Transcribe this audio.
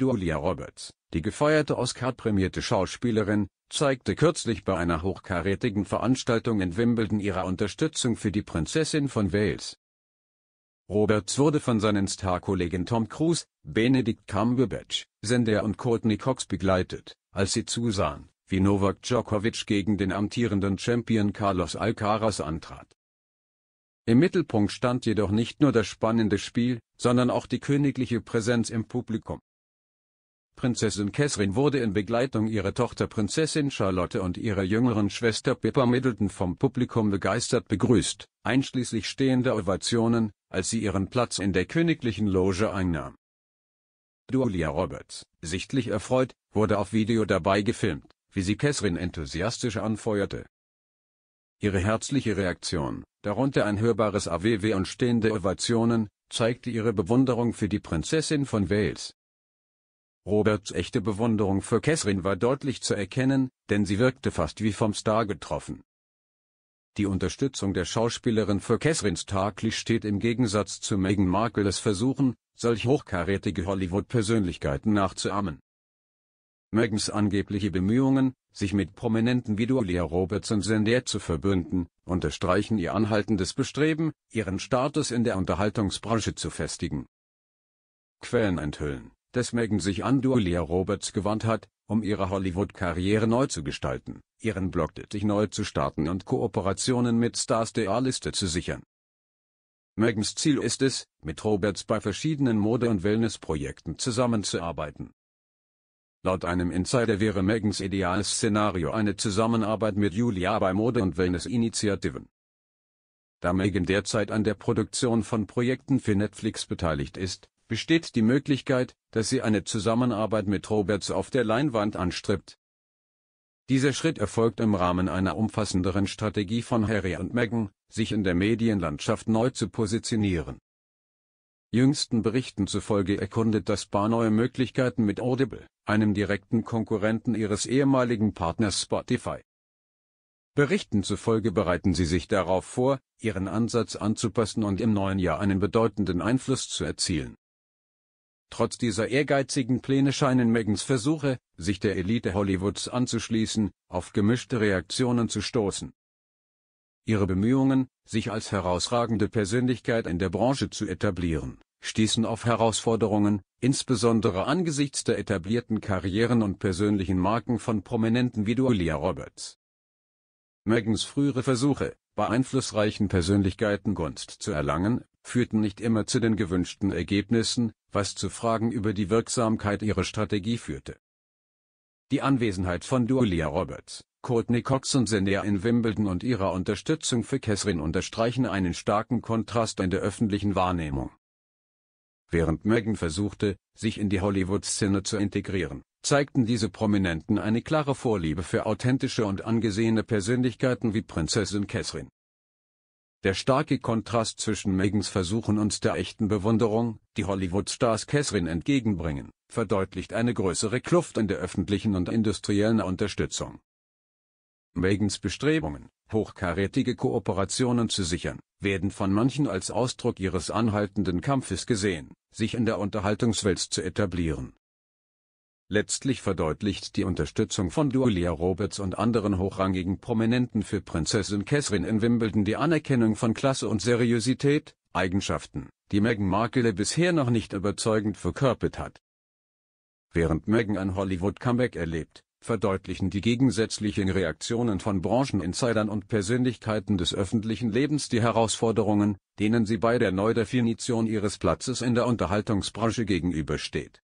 Julia Roberts, die gefeierte Oscar-prämierte Schauspielerin, zeigte kürzlich bei einer hochkarätigen Veranstaltung in Wimbledon ihre Unterstützung für die Prinzessin von Wales. Roberts wurde von seinen Starkollegen Tom Cruise, Benedict Cumberbatch, Sender und Courtney Cox begleitet, als sie zusahen, wie Novak Djokovic gegen den amtierenden Champion Carlos Alcaraz antrat. Im Mittelpunkt stand jedoch nicht nur das spannende Spiel, sondern auch die königliche Präsenz im Publikum. Prinzessin Catherine wurde in Begleitung ihrer Tochter Prinzessin Charlotte und ihrer jüngeren Schwester Pippa Middleton vom Publikum begeistert begrüßt, einschließlich stehender Ovationen, als sie ihren Platz in der königlichen Loge einnahm. Julia Roberts, sichtlich erfreut, wurde auf Video dabei gefilmt, wie sie Catherine enthusiastisch anfeuerte. Ihre herzliche Reaktion, darunter ein hörbares AWW und stehende Ovationen, zeigte ihre Bewunderung für die Prinzessin von Wales. Roberts echte Bewunderung für Catherine war deutlich zu erkennen, denn sie wirkte fast wie vom Star getroffen. Die Unterstützung der Schauspielerin für Catherines Tarkley steht im Gegensatz zu Meghan Markles Versuchen, solch hochkarätige Hollywood-Persönlichkeiten nachzuahmen. Megans angebliche Bemühungen, sich mit Prominenten wie Julia Roberts und Zendaya zu verbünden, unterstreichen ihr anhaltendes Bestreben, ihren Status in der Unterhaltungsbranche zu festigen. Quellen enthüllen dass Megan sich an Julia Roberts gewandt hat, um ihre Hollywood-Karriere neu zu gestalten, ihren Blog tätig neu zu starten und Kooperationen mit Stars der A-Liste zu sichern. Megans Ziel ist es, mit Roberts bei verschiedenen Mode- und Wellness-Projekten zusammenzuarbeiten. Laut einem Insider wäre Megans ideales Szenario eine Zusammenarbeit mit Julia bei Mode- und Wellness-Initiativen. Da Megan derzeit an der Produktion von Projekten für Netflix beteiligt ist, besteht die Möglichkeit, dass sie eine Zusammenarbeit mit Roberts auf der Leinwand anstrebt. Dieser Schritt erfolgt im Rahmen einer umfassenderen Strategie von Harry und Meghan, sich in der Medienlandschaft neu zu positionieren. Jüngsten Berichten zufolge erkundet das Paar neue Möglichkeiten mit Audible, einem direkten Konkurrenten ihres ehemaligen Partners Spotify. Berichten zufolge bereiten sie sich darauf vor, ihren Ansatz anzupassen und im neuen Jahr einen bedeutenden Einfluss zu erzielen Trotz dieser ehrgeizigen Pläne scheinen Megans Versuche, sich der Elite Hollywoods anzuschließen, auf gemischte Reaktionen zu stoßen. Ihre Bemühungen, sich als herausragende Persönlichkeit in der Branche zu etablieren, stießen auf Herausforderungen, insbesondere angesichts der etablierten Karrieren und persönlichen Marken von Prominenten wie Julia Roberts. Megans frühere Versuche, bei einflussreichen Persönlichkeiten Gunst zu erlangen, führten nicht immer zu den gewünschten Ergebnissen, was zu Fragen über die Wirksamkeit ihrer Strategie führte. Die Anwesenheit von Julia Roberts, Courtney Cox und Zendaya in Wimbledon und ihrer Unterstützung für Catherine unterstreichen einen starken Kontrast in der öffentlichen Wahrnehmung. Während Meghan versuchte, sich in die Hollywood-Szene zu integrieren, zeigten diese Prominenten eine klare Vorliebe für authentische und angesehene Persönlichkeiten wie Prinzessin Catherine. Der starke Kontrast zwischen Megans Versuchen und der echten Bewunderung, die Hollywood-Stars Catherine entgegenbringen, verdeutlicht eine größere Kluft in der öffentlichen und industriellen Unterstützung. Megans Bestrebungen, hochkarätige Kooperationen zu sichern, werden von manchen als Ausdruck ihres anhaltenden Kampfes gesehen, sich in der Unterhaltungswelt zu etablieren. Letztlich verdeutlicht die Unterstützung von Julia Roberts und anderen hochrangigen Prominenten für Prinzessin Catherine in Wimbledon die Anerkennung von Klasse und Seriosität, Eigenschaften, die Meghan Markle bisher noch nicht überzeugend verkörpert hat. Während Meghan ein Hollywood-Comeback erlebt, verdeutlichen die gegensätzlichen Reaktionen von Brancheninsidern und Persönlichkeiten des öffentlichen Lebens die Herausforderungen, denen sie bei der Neudefinition ihres Platzes in der Unterhaltungsbranche gegenübersteht.